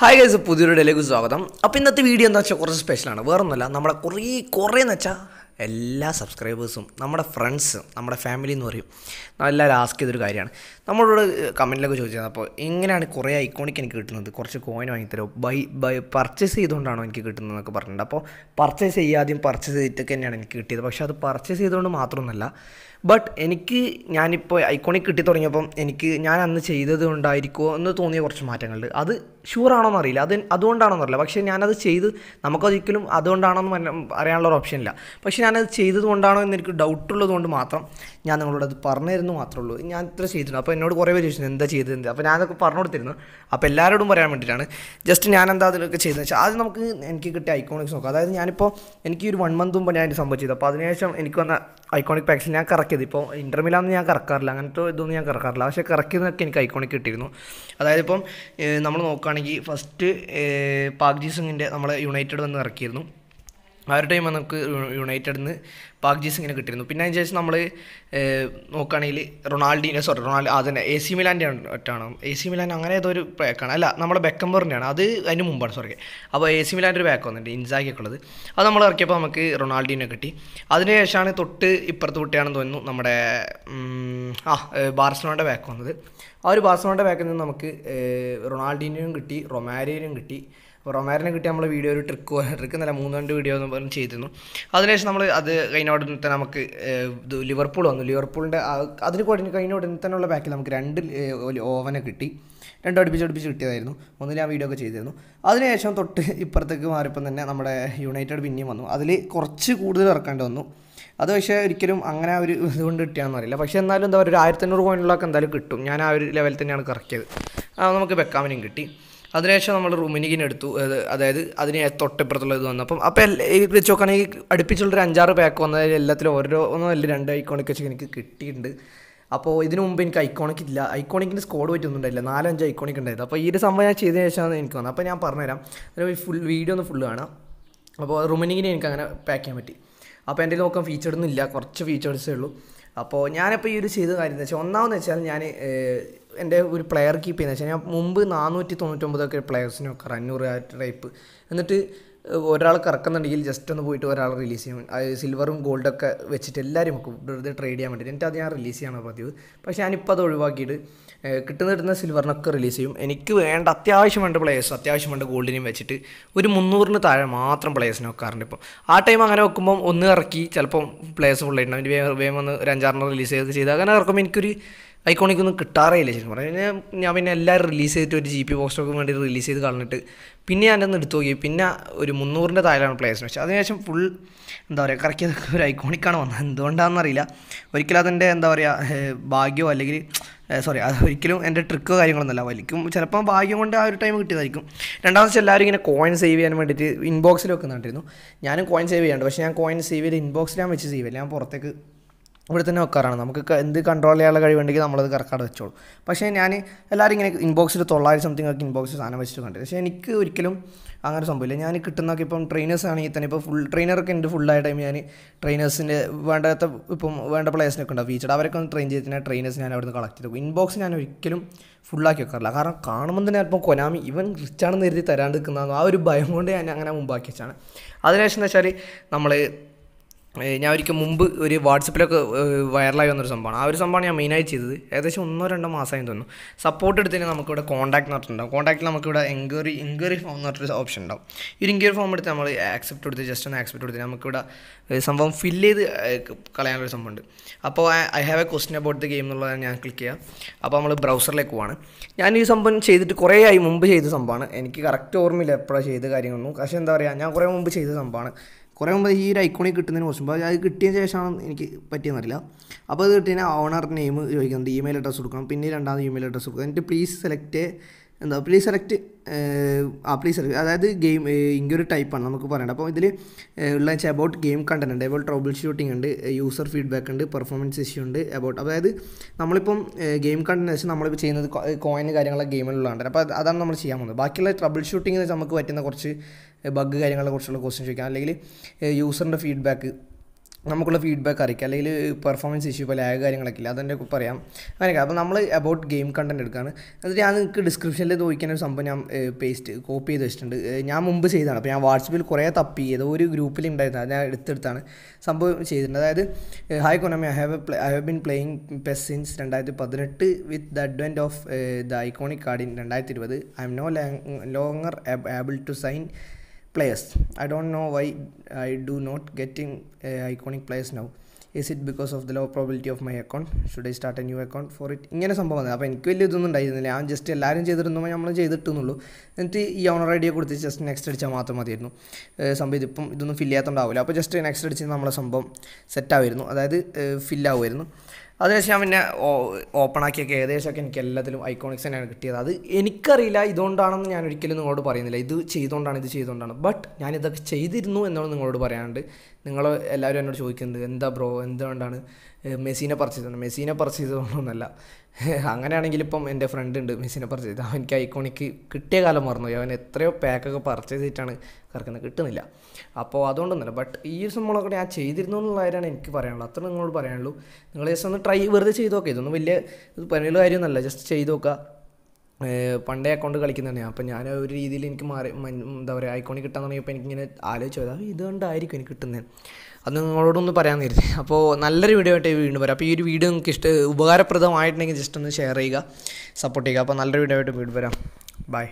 Hi guys പുതിയൊരു ഡെലിക്ക് സ്വാഗതം അപ്പോൾ ഇന്നത്തെ വീഡിയോ എന്താ വെച്ചാൽ കുറച്ച് സ്പെഷ്യലാണ് വേറൊന്നുമല്ല നമ്മുടെ കുറേ കുറേ എന്ന് വെച്ചാൽ എല്ലാ സബ്സ്ക്രൈബേഴ്സും നമ്മുടെ ഫ്രണ്ട്സ് നമ്മുടെ ഫാമിലി എന്ന് പറയും എല്ലാവരും ആസ്ക് ചെയ്തൊരു കാര്യമാണ് നമ്മളോട് കമൻറ്റിലൊക്കെ ചോദിച്ചത് അപ്പോൾ എങ്ങനെയാണ് കുറേ ഐക്കോണിക് എനിക്ക് കിട്ടുന്നത് കുറച്ച് കോയിൻ വാങ്ങിത്തരും ബൈ ബൈ പർച്ചേസ് ചെയ്തുകൊണ്ടാണോ എനിക്ക് കിട്ടുന്നത് എന്നൊക്കെ പറഞ്ഞിട്ടുണ്ട് അപ്പോൾ പർച്ചേസ് ചെയ്യാതെയും പർച്ചേസ് ചെയ്തിട്ടൊക്കെ തന്നെയാണ് എനിക്ക് കിട്ടിയത് പക്ഷേ അത് പർച്ചേസ് ചെയ്തുകൊണ്ട് മാത്രമൊന്നുമല്ല ബട്ട് എനിക്ക് ഞാനിപ്പോൾ ഐക്കോണിക് കിട്ടി തുടങ്ങിയപ്പം എനിക്ക് ഞാൻ അന്ന് ചെയ്തത് കൊണ്ടായിരിക്കുമോ എന്ന് തോന്നിയ കുറച്ച് മാറ്റങ്ങളുണ്ട് അത് ഷുവറാണോന്ന് അറിയില്ല അത് അതുകൊണ്ടാണോ എന്നറിയില്ല പക്ഷേ ഞാനത് ചെയ്ത് നമുക്കൊരിക്കലും അതുകൊണ്ടാണെന്ന് അറിയാനുള്ള ഒരു ഓപ്ഷൻ ഇല്ല പക്ഷേ ഞാനത് ചെയ്തത് കൊണ്ടാണോ എന്ന് എനിക്ക് ഉള്ളതുകൊണ്ട് മാത്രം ഞാൻ നിങ്ങളോട് അത് പറഞ്ഞു തരുന്നു മാത്രമേ ഉള്ളൂ ഞാൻ ഇത്ര ചെയ്തിട്ടുണ്ട് അപ്പോൾ എന്നോട് കുറേ പേര് ചോദിച്ചു എന്താ ചെയ്തത് അപ്പോൾ ഞാനതൊക്കെ പറഞ്ഞു കൊടുത്തിരുന്നു അപ്പോൾ എല്ലാവരോടും പറയാൻ വേണ്ടിയിട്ടാണ് ജസ്റ്റ് ഞാൻ എന്താ അതിലൊക്കെ ചെയ്തെന്ന് വെച്ചാൽ ആദ്യം നമുക്ക് എനിക്ക് കിട്ടിയ ഐക്കോണിക്സ് നോക്കാം അതായത് ഞാനിപ്പോൾ എനിക്ക് ഒരു വൺ മന്ത് മുമ്പ് ഞാൻ ഇത് സംഭവിച്ചത് അപ്പോൾ അതിനുശേഷം എനിക്ക് വന്ന ഐക്കോണിക് പാക്സിൽ ഞാൻ കറക്റ്റ് കറക്കിയത് ഇപ്പോൾ ഇൻ്റർമിലാന്ന് ഞാൻ കറക്കാറില്ല അങ്ങനത്തെ ഇതൊന്നും ഞാൻ കറക്കാറില്ല പക്ഷേ കറക്കിയതൊക്കെ എനിക്ക് ഐക്കോണിക് കിട്ടിയിരുന്നു അതായത് ഇപ്പം നമ്മൾ നോക്കുകയാണെങ്കിൽ ഫസ്റ്റ് പാക് ജി സിംഗിൻ്റെ നമ്മളെ യുണൈറ്റഡ് വന്ന് ഇറക്കിയിരുന്നു ആ ഒരു ടൈം നമുക്ക് യുണൈറ്റഡിൽ നിന്ന് പാഗ്ജീസ് ഇങ്ങനെ കിട്ടിയിരുന്നു പിന്നെ അതിന് ശേഷം നമ്മൾ നോക്കുകയാണെങ്കിൽ റൊണാൾഡിനെ സോറി റൊണാൾഡ് അത് തന്നെ എ സി മിലാൻ്റെ ഒറ്റാണ് എ സി മിലാൻ അങ്ങനെ ഏതോ ഒരു ബാക്കാണ് അല്ല നമ്മുടെ ബെക്കംബറിൻ്റെയാണ് അത് അതിന് മുമ്പാണ് സോറി അപ്പോൾ എ സി മിലാൻ്റെ ഒരു ബാക്ക് ഇൻസാക്കി ഒക്കെ ഉള്ളത് അത് നമ്മൾ ഇറക്കിയപ്പോൾ നമുക്ക് റൊണാൾഡിനെ കിട്ടി അതിന് ശേഷമാണ് തൊട്ട് ഇപ്പുറത്ത് കുട്ടിയാണെന്ന് തോന്നുന്നു നമ്മുടെ ആ ബാർസലോണയുടെ ബാക്ക് വന്നത് ആ ഒരു ബാഴ്സലോണയുടെ ബാക്കിൽ നിന്ന് നമുക്ക് റൊണാൾഡീനും കിട്ടി റൊമാരിനും കിട്ടി റൊമാരിനെ കിട്ടി നമ്മൾ വീഡിയോ ഒരു ട്രിക്ക് പോലെ ട്രിക്ക് നല്ല മൂന്ന് രണ്ട് വീഡിയോ എന്ന് പറഞ്ഞു ചെയ്തിരുന്നു അതിനുശേഷം നമ്മൾ അത് കഴിഞ്ഞ ഉടനെ തന്നെ നമുക്ക് ലിവർപൂൾ വന്നു ലിവർപൂളിൻ്റെ അതിന് കഴിഞ്ഞ ഉടനെ തന്നെയുള്ള ബാക്കിൽ നമുക്ക് രണ്ട് ഓവനെ കിട്ടി രണ്ട് അടുപ്പിച്ച് അടുപ്പിച്ച് കിട്ടിയതായിരുന്നു ഒന്നിൽ ഞാൻ വീഡിയോ ഒക്കെ ചെയ്തിരുന്നു അതിനുശേഷം തൊട്ട് ഇപ്പുറത്തേക്ക് മാറിയപ്പം തന്നെ നമ്മുടെ യുണൈറ്റഡ് പിന്നെയും വന്നു അതിൽ കുറച്ച് കൂടുതൽ ഇറക്കേണ്ടി വന്നു അത് പക്ഷേ ഒരിക്കലും അങ്ങനെ ഒരു ഇതുകൊണ്ട് കിട്ടിയാന്ന് അറിയില്ല പക്ഷേ എന്നാലും എന്താ പറയുക ഒരു അഞ്ഞൂറ് പോയിൻറ്റുള്ളൊക്കെ എന്തായാലും കിട്ടും ഞാൻ ആ ഒരു ലെവലിൽ തന്നെയാണ് കറക്കിയത് നമുക്ക് ബെക്കാമിനും കിട്ടി അതിനുശേഷം നമ്മൾ റുമിനിക്കിന് എടുത്തു അതായത് അതിന് തൊട്ടിപ്പുറത്തുള്ള ഇത് വന്നു അപ്പം ഈ വെച്ച് നോക്കുകയാണെങ്കിൽ അടുപ്പിച്ചുള്ളൊരു അഞ്ചാറ് പാക്ക് വന്നതിൽ എല്ലാത്തിലും ഓരോ ഒന്നും അല്ല രണ്ട് ഐക്കോണിക് വെച്ച് എനിക്ക് കിട്ടിയിട്ടുണ്ട് അപ്പോൾ ഇതിനു മുമ്പ് എനിക്ക് ഐക്കോണിക് ഇല്ല ഐക്കോണിക്കിൻ്റെ സ്കോഡ് പറ്റൊന്നും ഉണ്ടായില്ല നാലഞ്ച് ഐക്കോണിക് ഉണ്ടായത് അപ്പോൾ ഈ ഒരു സംഭവം ഞാൻ ചെയ്തതിന് ശേഷമാണ് എനിക്ക് വന്നത് അപ്പോൾ ഞാൻ പറഞ്ഞുതരാം ഫുൾ വീഡിയോ ഒന്ന് ഫുള്ള് കാണാം അപ്പോൾ റൂമിനിങ്ങിനെ എനിക്ക് അങ്ങനെ പാക്ക് ചെയ്യാൻ പറ്റി അപ്പോൾ എൻ്റെ നോക്കാൻ ഫീച്ചേർഡൊന്നും ഇല്ല കുറച്ച് ഫീച്ചേഴ്സേ ഉള്ളൂ അപ്പോൾ ഞാനിപ്പോൾ ഈ ഒരു ചെയ്ത കാര്യം എന്ന് വെച്ചാൽ ഒന്നാമെന്ന് വെച്ചാൽ ഞാൻ എൻ്റെ ഒരു പ്ലെയർ കീപ്പ് ചെയ്യുന്നത് വെച്ചാൽ ഞാൻ മുമ്പ് നാനൂറ്റി തൊണ്ണൂറ്റൊമ്പതൊക്കെ പ്ലെയേഴ്സിനൊക്കെ അഞ്ഞൂറ് ആ ടൈപ്പ് എന്നിട്ട് ഒരാൾ കറക്കുന്നുണ്ടെങ്കിൽ ജസ്റ്റ് ഒന്ന് പോയിട്ട് ഒരാൾ റിലീസ് ചെയ്യും സിൽവറും ഗോൾഡൊക്കെ വെച്ചിട്ട് എല്ലാവരും വെക്കും വെറുതെ ട്രേഡ് ചെയ്യാൻ വേണ്ടിയിട്ട് എന്നിട്ട് അത് ഞാൻ റിലീസ് ചെയ്യാനാണ് പതിവ് പക്ഷേ ഞാനിപ്പോൾ അത് ഒഴിവാക്കിയിട്ട് കിട്ടുന്ന കിട്ടുന്ന സിൽവറിനൊക്കെ റിലീസ് ചെയ്യും എനിക്ക് വേണ്ട അത്യാവശ്യം വേണ്ട പ്ലേയേഴ്സ് അത്യാവശ്യം വേണ്ട ഗോൾഡിനും വെച്ചിട്ട് ഒരു മുന്നൂറിന് താഴെ മാത്രം പ്ലേയേഴ്സിനെ വെക്കാറുണ്ട് ഇപ്പം ആ ടൈം അങ്ങനെ വെക്കുമ്പം ഒന്ന് ഇറക്കി ചിലപ്പം പ്ലേയേഴ്സ് ഫുള്ളായിട്ടുണ്ടാവും വേഗം വന്ന് ഒരു അഞ്ചാറിന് റിലീസ് ചെയ്ത് ചെയ്ത് അങ്ങനെ ഇറക്കുമ്പോൾ എനിക്കൊരു ഐക്കോണിക് ഒന്നും കിട്ടാറേ ഇല്ല ശരിക്കും പറഞ്ഞു കഴിഞ്ഞാൽ ഞാൻ പിന്നെ എല്ലാവരും റിലീസ് ചെയ്തിട്ട് ഒരു ജി പി പോസ്റ്റർക്ക് വേണ്ടി റിലീസ് ചെയ്ത് കളഞ്ഞിട്ട് പിന്നെ ഞാനൊന്ന് എടുത്തു നോക്കി പിന്നെ ഒരു മുന്നൂറിൻ്റെ താഴെയാണ് പ്ലേസ് വെച്ചാൽ അതിനുശേഷം ഫുൾ എന്താ പറയുക കറക്റ്റ് ഒരു ഐക്കോണിക്കാണ് വന്നത് അറിയില്ല ഒരിക്കലും അതിൻ്റെ എന്താ പറയുക ഭാഗ്യമോ അല്ലെങ്കിൽ സോറി അത് ഒരിക്കലും എൻ്റെ ട്രിക്കോ കാര്യങ്ങളൊന്നുമല്ല വലിക്കും ചിലപ്പോൾ ഭാഗ്യം കൊണ്ട് ആ ഒരു ടൈം കിട്ടിയതായിരിക്കും രണ്ടാമത്തെ എല്ലാവരും ഇങ്ങനെ കോയിൻ സേവ് ചെയ്യാൻ വേണ്ടിയിട്ട് ഇൻബോക്സിൽ വെക്കുന്നുണ്ടായിരുന്നു ഞാനും കോയിൻ സേവ് ചെയ്യാണ്ട് പക്ഷേ ഞാൻ കോയിൻ സേവ് ചെയ്ത് ഞാൻ വെച്ച് സേവ് ചെയ്യില്ല ഞാൻ പുറത്തേക്ക് ഇവിടെ തന്നെ വെക്കാറാണ് നമുക്ക് എന്ത് കൺട്രോൾ ചെയ്യാനുള്ള കഴിവുണ്ടെങ്കിൽ നമ്മളത് കറക്റ്റ് വെച്ചോളൂ പക്ഷേ ഞാൻ എല്ലാവരും ഇങ്ങനെ ഇൻബോക്സിൽ തൊള്ളായിരം സംതിങ് ഒക്കെ ഇൻബോക്സിൽ സാധനം വെച്ചിട്ട് കണ്ടത് പക്ഷേ എനിക്ക് ഒരിക്കലും അങ്ങനെ സംഭവമില്ല ഞാൻ കിട്ടുന്നൊക്കെ ഇപ്പം ട്രെയിനേഴ്സ് ആണെങ്കിൽ തന്നെ ഇപ്പോൾ ഫുൾ ട്രെയിനറൊക്കെ ഉണ്ട് ഫുള്ളായ ടൈം ഞാൻ ട്രെയിനേഴ്സിൻ്റെ വേണ്ടാത്ത ഇപ്പം വേണ്ട പ്ലേസിനൊക്കെ ഉണ്ടാവും ഫീച്ചർ അവരൊക്കെ ഒന്ന് ട്രെയിൻ ചെയ്തിട്ട് ട്രെയിനേഴ്സ് ഞാൻ അവിടുന്ന് കളക്ട് ചെയ്തു ഇൻബോക്സ് ഞാൻ ഒരിക്കലും ഫുള്ളാക്കി വെക്കാറില്ല കാരണം കാണുമ്പോൾ തന്നെ ഇപ്പം കൊനാമി ഇവൻ റിച്ചാണെന്ന് കരുതി തരാണ്ട് നിൽക്കുന്നതെന്നോ ആ ഒരു ഭയം കൊണ്ട് ഞാൻ അങ്ങനെ മുമ്പാക്കി വെച്ചാണ് അതിനുശേഷം എന്ന് വെച്ചാൽ നമ്മൾ ഞാൻ ഒരിക്കൽ മുമ്പ് ഒരു വാട്സപ്പിലൊക്കെ വൈറലായി വന്നൊരു സംഭവമാണ് ആ ഒരു സംഭവമാണ് ഞാൻ മെയിനായി ചെയ്തത് ഏകദേശം ഒന്നോ രണ്ടോ മാസമായി തോന്നുന്നു സപ്പോർട്ട് എടുത്ത് തന്നെ നമുക്കിവിടെ കോൺടാക്ട് നടത്തുന്നുണ്ടാവും കോൺടാക്റ്റിൽ നമുക്കിവിടെ എൻക്വയറി എൻക്വയറി ഫോം എന്നൊരു ഓപ്ഷൻ ഉണ്ടാവും ഈ ഒരു എൻക്വയറി ഫോം എടുത്ത് നമ്മൾ ആക്സെപ്റ്റ് കൊടുത്ത് ജസ്റ്റ് ഒന്ന് ആക്സെപ്റ്റ് കൊടുത്ത് നമുക്കിവിടെ സംഭവം ഫില്ല് ചെയ്ത് സംഭവം സംഭവമുണ്ട് അപ്പോൾ I have a question about the game എന്നുള്ളത് ഞാൻ ക്ലിക്ക് ചെയ്യുക അപ്പോൾ നമ്മൾ ബ്രൗസറിലേക്ക് പോവാണ് ഞാൻ ഈ സംഭവം ചെയ്തിട്ട് കുറേ ആയി മുമ്പ് ചെയ്ത സംഭവമാണ് എനിക്ക് കറക്റ്റ് ഓർമ്മയില്ല എപ്പോഴാണ് ചെയ്ത കാര്യങ്ങളൊന്നും പക്ഷേ എന്താ പറയുക ഞാൻ കുറേ മുമ്പ് ചെയ്ത സംഭവമാണ് കുറേ മുമ്പ് ഈ ഒരു ഐക്കോണിൽ കിട്ടുന്നതിന് കുറച്ച് അത് കിട്ടിയ ശേഷമാണ് എനിക്ക് പറ്റിയെന്നറിയില്ല അപ്പോൾ അത് കിട്ടിയ ഓണറിൻ്റെ നെയിം ചോദിക്കുന്നുണ്ട് ഇമെയിൽ അഡ്രസ്സ് കൊടുക്കണം പിന്നെ രണ്ടാമത് ഇമെയിൽ അഡ്രസ്സ് കൊടുക്കുക എന്നിട്ട് പ്ലീസ് സെലക്ട് എന്താ പ്ലീസ് സെലക്ട് ആ പ്ലീസ് സെലക്ട് അതായത് ഗെയിം ഇങ്ങനെ ഇങ്ങൊരു ടൈപ്പാണ് നമുക്ക് പറയേണ്ടത് അപ്പോൾ ഇതിൽ ഉള്ള വെച്ചാൽ അബൌട്ട് ഗെയിം കണ്ടൻറ് ഉണ്ട് അബൌട്ട് ട്രബിൾ ഷൂട്ടിംഗ് ഉണ്ട് യൂസർ ഫീഡ്ബാക്ക് ഉണ്ട് പെർഫോമൻസ് ഇഷ്യൂ ഉണ്ട് അബൌട്ട് അതായത് നമ്മളിപ്പം ഗെയിം കണ്ടൻറ് വെച്ചാൽ നമ്മളിപ്പോൾ ചെയ്യുന്നത് കോയിൻ കാര്യങ്ങളൊക്കെ ഗെയിമിലുള്ളതാണ് അപ്പോൾ അതാണ് നമ്മൾ ചെയ്യാൻ പോകുന്നത് ബാക്കിയുള്ള ട്രബിൾ ഷൂട്ടിംഗ് വെച്ചാൽ നമുക്ക് പറ്റുന്ന കുറച്ച് ബഗ് കാര്യങ്ങളെ കുറിച്ചുള്ള ക്വസ്റ്റ്യൻ ചോദിക്കാം അല്ലെങ്കിൽ യൂസറിൻ്റെ ഫീഡ്ബാക്ക് നമുക്കുള്ള ഫീഡ്ബാക്ക് അറിയിക്കുക അല്ലെങ്കിൽ പെർഫോമൻസ് ഇഷ്യൂ ഇപ്പോൾ ലാഗ് കാര്യങ്ങളൊക്കെ ഇല്ല അതിൻ്റെ പറയാം അങ്ങനെയൊക്കെ അപ്പോൾ നമ്മൾ അബൌട്ട് ഗെയിം കണ്ടൻറ്റ് എടുക്കുകയാണ് എന്നിട്ട് ഞാൻ നിങ്ങൾക്ക് ഡിസ്ക്രിപ്ഷനിൽ ചോദിക്കാൻ ഒരു സംഭവം ഞാൻ പേസ്റ്റ് കോപ്പി ചെയ്ത് വെച്ചിട്ടുണ്ട് ഞാൻ മുമ്പ് ചെയ്തതാണ് അപ്പോൾ ഞാൻ വാട്സപ്പിൽ കുറേ തപ്പി ചെയ്ത് ഒരു ഗ്രൂപ്പിൽ ഉണ്ടായിരുന്നു ഞാൻ എടുത്തെടുത്താണ് സംഭവം ചെയ്തിട്ടുണ്ട് അതായത് hi Konami I have I have been playing PES since രണ്ടായിരത്തി പതിനെട്ട് with the advent of the iconic card in രണ്ടായിരത്തി ഇരുപത് I'm no longer able to sign players. I don't know why I do not getting uh, iconic players now. Is it because of the low probability of my account should I start a new account for it ഇങ്ങനെ സംഭവം വന്നത് അപ്പോൾ എനിക്ക് വലിയ ഇതൊന്നും ഉണ്ടായിരുന്നില്ല ഞാൻ just എല്ലാവരും ചെയ്തിരുന്നു നമ്മൾ ചെയ്തിട്ടുന്നുള്ളൂ എന്നിട്ട് ഈ ഓണർ ഐഡിയ കൊടുത്ത് ജസ്റ്റ് നെക്സ്റ്റ് അടിച്ചാൽ മാത്രം മതിയായിരുന്നു സംഭവം ഇതിപ്പം ഇതൊന്നും ഫില്ല് ചെയ്യാത്തതുണ്ടാവില്ല അപ്പോൾ ജസ്റ്റ് നെക്സ്റ്റ് അടിച്ച് നമ്മളെ സംഭവം സെറ്റാവുമായിരുന്നു അതായത് ഫില്ലാവുമായിരുന്നു അതിനുശേഷം ഞാൻ പിന്നെ ഓപ്പണാക്കിയൊക്കെ ഏകദേശമൊക്കെ എനിക്ക് എല്ലാത്തിലും ഐക്കോണിക്സ് തന്നെയാണ് കിട്ടിയത് അത് എനിക്കറിയില്ല ഇതുകൊണ്ടാണെന്ന് ഞാൻ ഒരിക്കലും നിങ്ങളോട് പറയുന്നില്ല ഇത് ചെയ്തുകൊണ്ടാണ് ഇത് ചെയ്തുകൊണ്ടാണ് ബട്ട് ഞാൻ ഇതൊക്കെ ചെയ്തിരുന്നു എന്നാണ് നിങ്ങളോട് പറയാണ്ട് നിങ്ങൾ എല്ലാവരും എന്നോട് ചോദിക്കുന്നത് എന്താ ബ്രോ എന്തുകൊണ്ടാണ് മെസ്സീനെ പർച്ചേസ് ചെയ്തത് മെസ്സീനെ പർച്ചേസ് ചെയ്തതൊന്നുമല്ല അങ്ങനെയാണെങ്കിൽ ഇപ്പം എൻ്റെ ഫ്രണ്ട് ഉണ്ട് മെസ്സീനെ പർച്ചേസ് ചെയ്തത് അവനിക്ക് ഐക്കോണിക്ക് കിട്ടിയ കാലം മറന്നു അവൻ എത്രയോ പാക്കൊക്കെ പർച്ചേസ് ചെയ്തിട്ടാണ് കറക്കുന്നത് കിട്ടുന്നില്ല അപ്പോൾ അതുകൊണ്ടൊന്നുമില്ല ബട്ട് ഈ ഒരു സംഭവങ്ങളൊക്കെ ഞാൻ ചെയ്തിരുന്നു എന്നുള്ള കാര്യമാണ് എനിക്ക് പറയാനുള്ളത് അത്ര നിങ്ങളോട് പറയാനുള്ളൂ നിങ്ങൾ ജസ്റ്റ് ഒന്ന് ട്രൈ വെറുതെ ചെയ്ത് നോക്കാം ഇതൊന്നും വലിയ പറഞ്ഞുള്ള കാര്യമൊന്നുമല്ല ജസ്റ്റ് ചെയ്ത് നോക്കുക പണ്ടേ അക്കൗണ്ട് കളിക്കുന്നതാണ് അപ്പോൾ ഞാൻ ഒരു രീതിയിൽ എനിക്ക് മാറി എന്താ പറയുക ഐക്കോണിൽ കിട്ടാൻ തുടങ്ങിയപ്പോൾ എനിക്കിങ്ങനെ ആലോചിച്ചു അതായത് ഇതുകൊണ്ടായിരിക്കും എനിക്ക് കിട്ടുന്നത് അത് നിങ്ങളോടൊന്ന് പറയാൻ നേരത്തെ അപ്പോൾ നല്ലൊരു വീഡിയോ ആയിട്ട് വീണ്ടും വരാം അപ്പോൾ ഈ ഒരു വീഡിയോ നിങ്ങൾക്ക് ഇഷ്ട ഉപകാരപ്രദമായിട്ടുണ്ടെങ്കിൽ ജസ്റ്റ് ഒന്ന് ഷെയർ ചെയ്യുക സപ്പോർട്ട് ചെയ്യുക അപ്പോൾ നല്ലൊരു വീഡിയോ ആയിട്ട് വീണ്ടും വരാം ബൈ